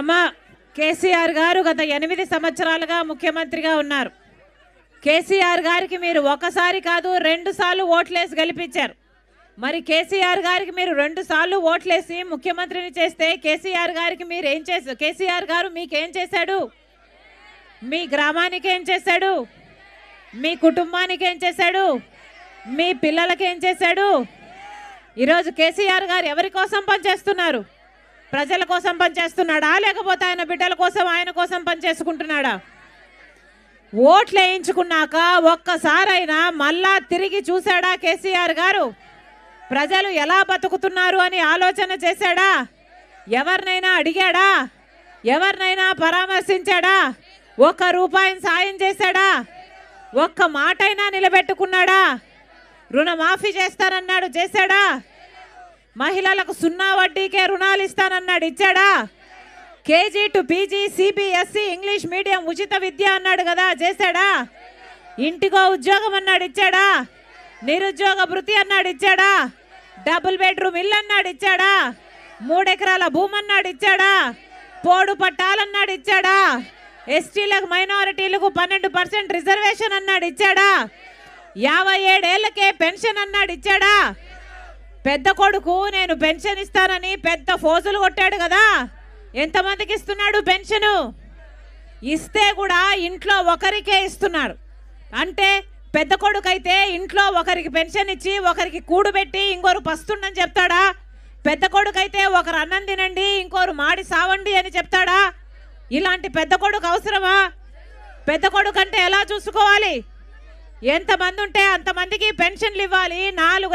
అమ్మ కేసీఆర్ గారు గత ఎనిమిది సంవత్సరాలుగా ముఖ్యమంత్రిగా ఉన్నారు కేసీఆర్ గారికి మీరు ఒకసారి కాదు రెండు సార్లు ఓట్లేసి గెలిపించారు మరి కేసీఆర్ గారికి మీరు రెండు సార్లు ఓట్లేసి ముఖ్యమంత్రిని చేస్తే కేసీఆర్ గారికి మీరు ఏం చేశారు కేసీఆర్ గారు మీకేం చేశాడు మీ గ్రామానికి ఏం చేశాడు మీ కుటుంబానికి ఏం చేశాడు మీ పిల్లలకి ఏం చేశాడు ఈరోజు కేసీఆర్ గారు ఎవరి కోసం పనిచేస్తున్నారు ప్రజల కోసం పనిచేస్తున్నాడా లేకపోతే ఆయన బిడ్డల కోసం ఆయన కోసం పనిచేసుకుంటున్నాడా ఓట్లు వేయించుకున్నాక ఒక్కసారైనా మళ్ళా తిరిగి చూశాడా కేసీఆర్ గారు ప్రజలు ఎలా బతుకుతున్నారు అని ఆలోచన చేశాడా ఎవరినైనా అడిగాడా ఎవరినైనా పరామర్శించాడా ఒక్క రూపాయిని సాయం చేశాడా ఒక్క మాటైనా నిలబెట్టుకున్నాడా రుణమాఫీ చేస్తానన్నాడు చేశాడా మహిళలకు సున్నా వడ్డీకే రుణాలు ఇస్తానన్నాడు ఇచ్చాడా KG to PG CBSE English medium ఉచిత విద్య అన్నాడు కదా చేశాడా ఇంటికో ఉద్యోగం అన్నాడు ఇచ్చాడా నిరుద్యోగ భృతి అన్నాడు ఇచ్చాడా డబుల్ బెడ్రూమ్ ఇల్లు అన్నాడు ఇచ్చాడా మూడెకరాల భూమి అన్నాడు ఇచ్చాడా పోడు పట్టాలన్నాడు ఇచ్చాడా ఎస్టీలకు మైనారిటీలకు పన్నెండు పర్సెంట్ రిజర్వేషన్ అన్నాడు ఇచ్చాడా యాభై ఏడేళ్లకే పెన్షన్ అన్నాడు ఇచ్చాడా పెద్ద కొడుకు నేను పెన్షన్ ఇస్తానని పెద్ద ఫోజులు కొట్టాడు కదా ఎంతమందికి ఇస్తున్నాడు పెన్షను ఇస్తే కూడా ఇంట్లో ఒకరికే ఇస్తున్నారు అంటే పెద్ద కొడుకు అయితే ఇంట్లో ఒకరికి పెన్షన్ ఇచ్చి ఒకరికి కూడు పెట్టి ఇంకోరు పస్తుండని చెప్తాడా పెద్ద కొడుకు అయితే ఒకరు అన్నం తినండి ఇంకోరు మాడి సావండి అని చెప్తాడా ఇలాంటి పెద్ద కొడుకు అవసరమా పెద్ద కొడుకు అంటే ఎలా చూసుకోవాలి ఎంతమంది ఉంటే అంతమందికి పెన్షన్లు ఇవ్వాలి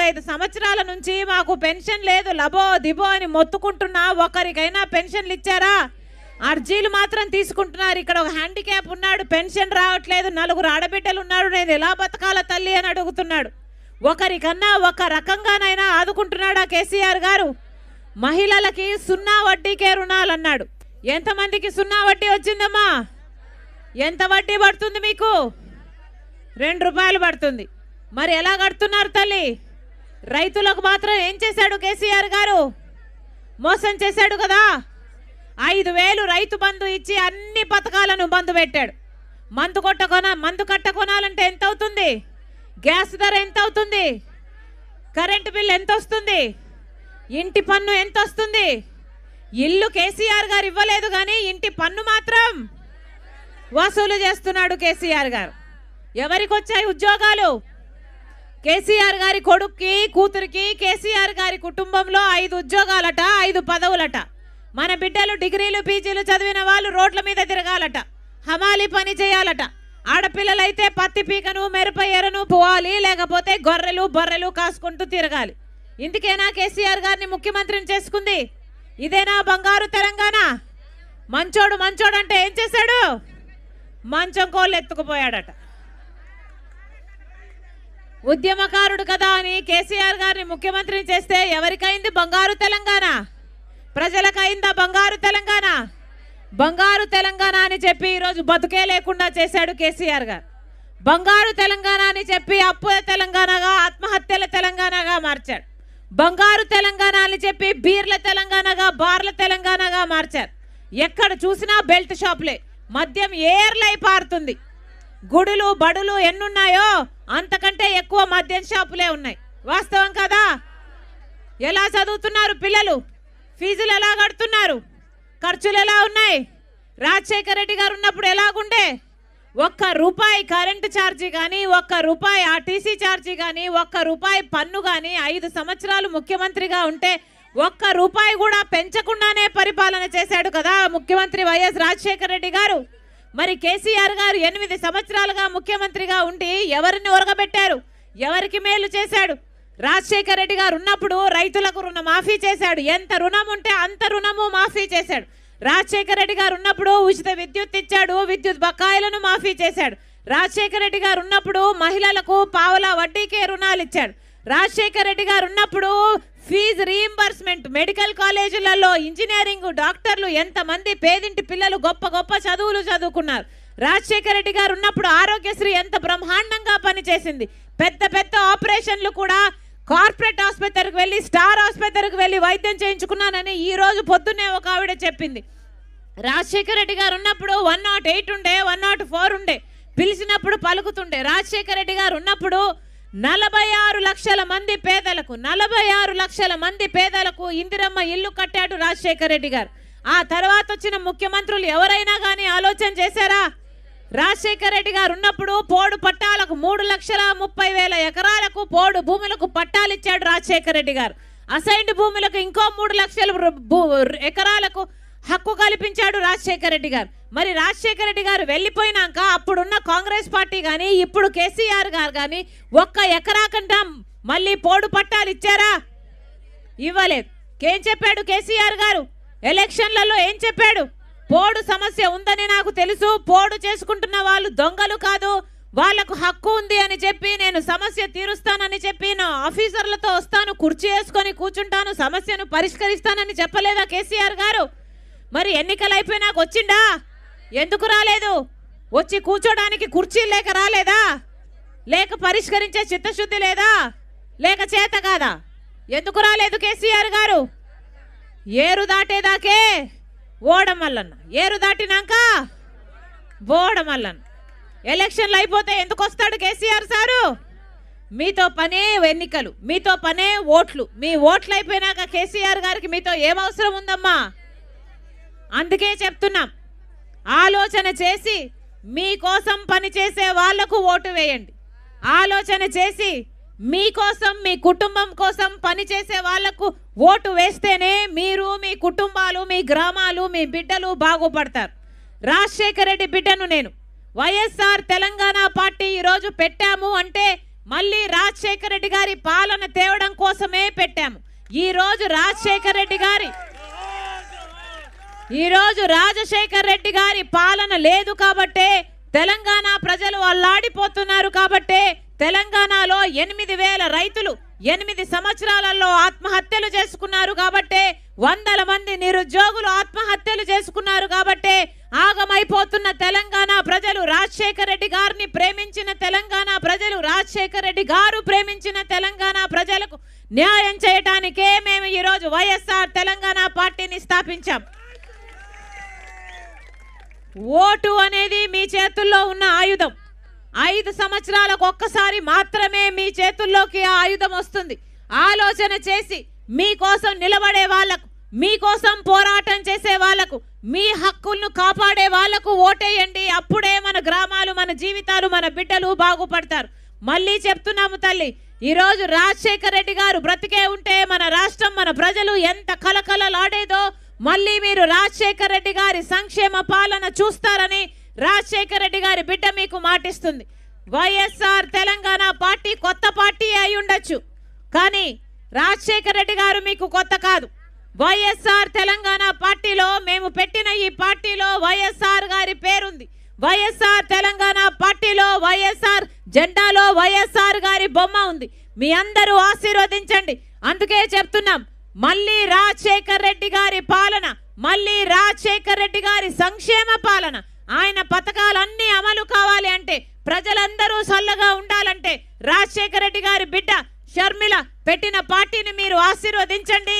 ఐదు సంవత్సరాల నుంచి మాకు పెన్షన్ లేదు లబో దిబో అని మొత్తుకుంటున్నా ఒకరికైనా పెన్షన్లు ఇచ్చారా అర్జీలు మాత్రం తీసుకుంటున్నారు ఇక్కడ ఒక హ్యాండిక్యాప్ ఉన్నాడు పెన్షన్ రావట్లేదు నలుగురు ఆడబిడ్డలు ఉన్నాడు నేను ఎలా బతకాల తల్లి అని అడుగుతున్నాడు ఒకరికన్నా ఒక రకంగానైనా ఆదుకుంటున్నాడా కేసీఆర్ గారు మహిళలకి సున్నా వడ్డీకే రుణాలు అన్నాడు ఎంతమందికి సున్నా వడ్డీ వచ్చిందమ్మా ఎంత వడ్డీ పడుతుంది మీకు రెండు రూపాయలు పడుతుంది మరి ఎలా కడుతున్నారు తల్లి రైతులకు మాత్రం ఏం చేశాడు కేసీఆర్ గారు మోసం చేశాడు కదా ఐదు వేలు రైతు బంధు ఇచ్చి అన్ని పథకాలను బంధు పెట్టాడు మందు కొట్ట కొన మందు కట్ట కొనాలంటే ఎంత అవుతుంది గ్యాస్ ధర ఎంత అవుతుంది కరెంటు బిల్ ఎంత వస్తుంది ఇంటి పన్ను ఎంత వస్తుంది ఇల్లు కేసీఆర్ గారు ఇవ్వలేదు కానీ ఇంటి పన్ను మాత్రం వసూలు చేస్తున్నాడు కేసీఆర్ గారు ఎవరికి వచ్చాయి ఉద్యోగాలు కేసీఆర్ గారి కొడుక్కి కూతురికి కేసీఆర్ గారి కుటుంబంలో ఐదు ఉద్యోగాలట ఐదు పదవులట మన బిడ్డలు డిగ్రీలు పీజీలు చదివిన వాళ్ళు రోడ్ల మీద తిరగాలట హమాలి పని చేయాలట ఆడపిల్లలైతే పత్తి పీకను మెరుప ఎరను పోవాలి లేకపోతే గొర్రెలు బొర్రెలు కాసుకుంటూ తిరగాలి ఇందుకేనా కేసీఆర్ గారిని ముఖ్యమంత్రిని చేసుకుంది ఇదేనా బంగారు తెలంగాణ మంచోడు మంచోడు అంటే ఏం చేశాడు మంచం కోళ్ళు ఎత్తుకుపోయాడట ఉద్యమకారుడు కదా అని కేసీఆర్ గారిని ముఖ్యమంత్రిని చేస్తే ఎవరికైంది బంగారు తెలంగాణ ప్రజలకైందా బంగారు తెలంగాణ బంగారు తెలంగాణ అని చెప్పి ఈరోజు బతుకే లేకుండా చేశాడు కేసీఆర్ గారు బంగారు తెలంగాణ అని చెప్పి అప్పుల తెలంగాణగా ఆత్మహత్యల తెలంగాణగా మార్చాడు బంగారు తెలంగాణ అని చెప్పి బీర్ల తెలంగాణగా బార్ల తెలంగాణగా మార్చారు ఎక్కడ చూసినా బెల్ట్ షాప్లే మద్యం ఏర్లై పారుతుంది గుడులు బడులు ఎన్నున్నాయో అంతకంటే ఎక్కువ మద్యం షాపులే ఉన్నాయి వాస్తవం కదా ఎలా చదువుతున్నారు పిల్లలు ఫీజులు ఎలా కడుతున్నారు ఖర్చులు ఎలా ఉన్నాయి రాజశేఖర రెడ్డి గారు ఉన్నప్పుడు ఎలాగుండే ఒక్క రూపాయి కరెంటు ఛార్జీ కానీ ఒక్క రూపాయి ఆర్టీసీ ఛార్జీ కానీ ఒక్క రూపాయి పన్ను కానీ ఐదు సంవత్సరాలు ముఖ్యమంత్రిగా ఉంటే ఒక్క రూపాయి కూడా పెంచకుండానే పరిపాలన చేశాడు కదా ముఖ్యమంత్రి వైఎస్ రాజశేఖర రెడ్డి గారు మరి కేసీఆర్ గారు ఎనిమిది సంవత్సరాలుగా ముఖ్యమంత్రిగా ఉండి ఎవరిని ఉరగబెట్టారు ఎవరికి మేలు చేశాడు రాజశేఖర రెడ్డి గారు ఉన్నప్పుడు రైతులకు రుణ మాఫీ చేశాడు ఎంత రుణం ఉంటే అంత రుణము మాఫీ చేశాడు రాజశేఖర రెడ్డి గారు ఉన్నప్పుడు ఉచిత విద్యుత్ ఇచ్చాడు విద్యుత్ బకాయిలను మాఫీ చేశాడు రాజశేఖర రెడ్డి గారు ఉన్నప్పుడు మహిళలకు పావుల వడ్డీకే రుణాలు ఇచ్చాడు రాజశేఖర రెడ్డి గారు ఉన్నప్పుడు ఫీజు రీఎంబర్స్మెంట్ మెడికల్ కాలేజీలలో ఇంజనీరింగ్ డాక్టర్లు ఎంతమంది పేదింటి పిల్లలు గొప్ప గొప్ప చదువులు చదువుకున్నారు రాజశేఖర రెడ్డి గారు ఉన్నప్పుడు ఆరోగ్యశ్రీ ఎంత బ్రహ్మాండంగా పనిచేసింది పెద్ద పెద్ద ఆపరేషన్లు కూడా కార్పొరేట్ ఆసుపత్రికి వెళ్ళి స్టార్ ఆసుపత్రికి వెళ్ళి వైద్యం చేయించుకున్నానని ఈ రోజు పొద్దున్నే ఒక ఆవిడ చెప్పింది రాజశేఖర రెడ్డి గారు ఉన్నప్పుడు వన్ నాట్ ఎయిట్ ఉండే వన్ నాట్ ఫోర్ ఉండే పిలిచినప్పుడు పలుకుతుండే రాజశేఖర రెడ్డి గారు ఉన్నప్పుడు నలభై ఆరు లక్షల మంది పేదలకు నలభై ఆరు లక్షల మంది పేదలకు ఇందిరమ్మ ఇల్లు కట్టాడు రాజశేఖర్ రెడ్డి గారు ఆ తర్వాత వచ్చిన ముఖ్యమంత్రులు ఎవరైనా కానీ ఆలోచన చేశారా రాజశేఖర్ రెడ్డి గారు ఉన్నప్పుడు పోడు పట్టాలకు మూడు లక్షల ముప్పై వేల ఎకరాలకు పోడు భూములకు పట్టాలు ఇచ్చాడు రాజశేఖర్ రెడ్డి గారు అసైన్డ్ భూములకు ఇంకో మూడు లక్షల ఎకరాలకు హక్కు కల్పించాడు రాజశేఖర రెడ్డి గారు మరి రాజశేఖర రెడ్డి గారు వెళ్ళిపోయినాక అప్పుడున్న కాంగ్రెస్ పార్టీ కానీ ఇప్పుడు కేసీఆర్ గారు కానీ ఒక్క ఎకరా మళ్ళీ పోడు పట్టాలు ఇచ్చారా ఇవ్వలేదు ఏం చెప్పాడు కేసీఆర్ గారు ఎలక్షన్లలో ఏం చెప్పాడు పోడు సమస్య ఉందని నాకు తెలుసు పోడు చేసుకుంటున్న వాళ్ళు దొంగలు కాదు వాళ్లకు హక్కు ఉంది అని చెప్పి నేను సమస్య తీరుస్తానని చెప్పి నా ఆఫీసర్లతో వస్తాను కుర్చీ వేసుకొని కూర్చుంటాను సమస్యను పరిష్కరిస్తానని చెప్పలేదా కేసీఆర్ గారు మరి ఎన్నికలు అయిపోయినాక వచ్చిండా ఎందుకు రాలేదు వచ్చి కూర్చోడానికి కుర్చీలు లేక రాలేదా లేక పరిష్కరించే చిత్తశుద్ధి లేదా లేక చేత కాదా ఎందుకు రాలేదు కేసీఆర్ గారు ఏరు దాటేదాకే ఓడమల్లన్న ఏరు దాటినాక బోడమల్లన్న ఎలక్షన్లు అయిపోతే ఎందుకు వస్తాడు కేసీఆర్ సారు మీతో పనే ఎన్నికలు మీతో పనే ఓట్లు మీ ఓట్లు అయిపోయినాక కేసీఆర్ గారికి మీతో ఏం అవసరం ఉందమ్మా అందుకే చెప్తున్నాం ఆలోచన చేసి మీకోసం పనిచేసే వాళ్లకు ఓటు వేయండి ఆలోచన చేసి మీకోసం మీ కుటుంబం కోసం పనిచేసే వాళ్లకు ఓటు వేస్తేనే మీరు మీ కుటుంబాలు మీ గ్రామాలు మీ బిడ్డలు బాగుపడతారు రాజశేఖర రెడ్డి బిడ్డను నేను వైఎస్ఆర్ తెలంగాణ పార్టీ ఈరోజు పెట్టాము అంటే మళ్ళీ రాజశేఖర రెడ్డి గారి పాలన తేవడం కోసమే పెట్టాము ఈరోజు రాజశేఖర రెడ్డి గారి ఈరోజు రాజశేఖర్ రెడ్డి గారి పాలన లేదు కాబట్టే తెలంగాణ ప్రజలు అల్లాడిపోతున్నారు కాబట్టే తెలంగాణలో ఎనిమిది వేల రైతులు ఎనిమిది సంవత్సరాలలో ఆత్మహత్యలు చేసుకున్నారు కాబట్టే వందల మంది నిరుద్యోగులు ఆత్మహత్యలు చేసుకున్నారు కాబట్టే ఆగమైపోతున్న తెలంగాణ ప్రజలు రాజశేఖర రెడ్డి గారిని ప్రేమించిన తెలంగాణ ప్రజలు రాజశేఖర రెడ్డి గారు ప్రేమించిన తెలంగాణ ప్రజలకు న్యాయం చేయటానికే మేము ఈరోజు వైఎస్ఆర్ తెలంగాణ పార్టీని స్థాపించాం ఓటు అనేది మీ చేతుల్లో ఉన్న ఆయుధం ఐదు సంవత్సరాలకు ఒక్కసారి మాత్రమే మీ చేతుల్లోకి ఆ ఆయుధం వస్తుంది ఆలోచన చేసి మీకోసం నిలబడే వాళ్లకు మీకోసం పోరాటం చేసే వాళ్లకు మీ హక్కులను కాపాడే వాళ్లకు ఓటేయండి అప్పుడే మన గ్రామాలు మన జీవితాలు మన బిడ్డలు బాగుపడతారు మళ్ళీ చెప్తున్నాము తల్లి ఈరోజు రాజశేఖర రెడ్డి గారు బ్రతికే ఉంటే మన రాష్ట్రం మన ప్రజలు ఎంత కలకలలాడేదో మళ్ళీ మీరు రాజశేఖర్ రెడ్డి గారి సంక్షేమ పాలన చూస్తారని రాజశేఖర్ రెడ్డి గారి బిడ్డ మీకు మాటిస్తుంది వైఎస్ఆర్ తెలంగాణ పార్టీ కొత్త పార్టీ అయి ఉండొచ్చు కానీ రాజశేఖర్ రెడ్డి గారు మీకు కొత్త కాదు వైఎస్ఆర్ తెలంగాణ పార్టీలో మేము పెట్టిన ఈ పార్టీలో వైఎస్ఆర్ గారి పేరుంది వైఎస్ఆర్ తెలంగాణ పార్టీలో వైఎస్ఆర్ జెండాలో వైఎస్ఆర్ గారి బొమ్మ ఉంది మీ అందరూ ఆశీర్వదించండి అందుకే చెప్తున్నాం మళ్ళీ రాజశేఖర్ రెడ్డి గారి పాలన మళ్ళీ రాజశేఖర్ రెడ్డి గారి సంక్షేమ పాలన ఆయన పథకాలన్నీ అమలు కావాలి అంటే ప్రజలందరూ సల్లగా ఉండాలంటే రాజశేఖర రెడ్డి గారి బిడ్డ షర్మిల పెట్టిన పార్టీని మీరు ఆశీర్వదించండి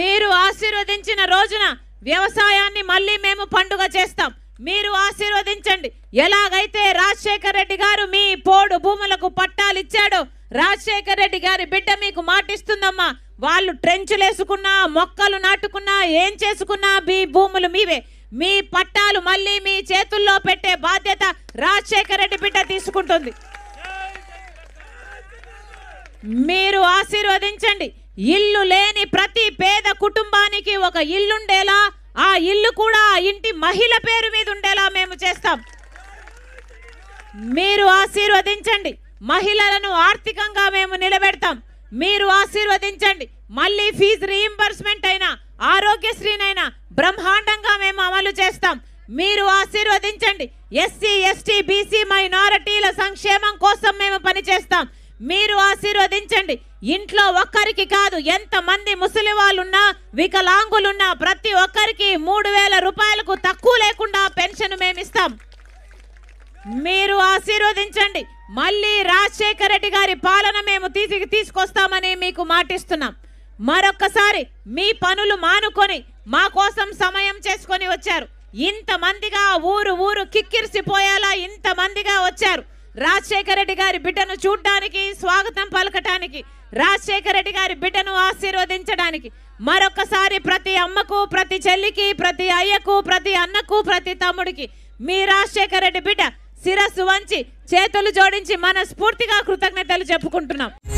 మీరు ఆశీర్వదించిన రోజున వ్యవసాయాన్ని మళ్ళీ మేము పండుగ చేస్తాం మీరు ఆశీర్వదించండి ఎలాగైతే రాజశేఖర రెడ్డి గారు మీ పోడు భూములకు పట్టాలు ఇచ్చాడో రాజశేఖర్ రెడ్డి గారి బిడ్డ మీకు మాటిస్తుందమ్మా వాళ్ళు ట్రెంచులు వేసుకున్నా మొక్కలు నాటుకున్నా ఏం చేసుకున్నా మీ భూములు మీవే మీ పట్టాలు మళ్ళీ మీ చేతుల్లో పెట్టే బాధ్యత రాజశేఖర రెడ్డి బిడ్డ తీసుకుంటుంది మీరు ఆశీర్వదించండి ఇల్లు లేని ప్రతి పేద కుటుంబానికి ఒక ఇల్లుండేలా ఆ ఇల్లు కూడా ఇంటి మహిళ పేరు మీద ఉండేలా మేము చేస్తాం మీరు ఆశీర్వదించండి మహిళలను ఆర్థికంగా మేము నిలబెడతాం మీరు ఆశీర్వదించండి మళ్ళీ ఫీజు రీఎంబర్స్మెంట్ అయినా ఆరోగ్యశ్రీనైనా బ్రహ్మాండంగా మేము అమలు చేస్తాం మీరు ఆశీర్వదించండి ఎస్సీ ఎస్టీ బీసీ మైనారిటీల సంక్షేమం కోసం మేము పనిచేస్తాం మీరు ఆశీర్వదించండి ఇంట్లో ఒక్కరికి కాదు ఎంతమంది ముసలి వాళ్ళున్నా వికలాంగులున్నా ప్రతి ఒక్కరికి మూడు వేల రూపాయలకు తక్కువ లేకుండా పెన్షన్ మేమిస్తాం మీరు ఆశీర్వదించండి మళ్ళీ రాజశేఖర రెడ్డి గారి పాలన మేము తీసి తీసుకొస్తామని మీకు మాటిస్తున్నాం మరొక్కసారి మీ పనులు మానుకొని మా కోసం సమయం చేసుకొని వచ్చారు ఇంతమందిగా ఊరు ఊరు కిక్కిరిసిపోయేలా ఇంతమందిగా వచ్చారు రాజశేఖర రెడ్డి గారి బిడ్డను చూడ్డానికి స్వాగతం పలకటానికి రాజశేఖర రెడ్డి గారి బిడ్డను ఆశీర్వదించడానికి మరొకసారి ప్రతి అమ్మకు ప్రతి చెల్లికి ప్రతి అయ్యకు ప్రతి అన్నకు ప్రతి తమ్ముడికి మీ రాజశేఖర రెడ్డి బిడ్డ శిరస్సు వంచి చేతులు జోడించి మనస్ఫూర్తిగా కృతజ్ఞతలు చెప్పుకుంటున్నాం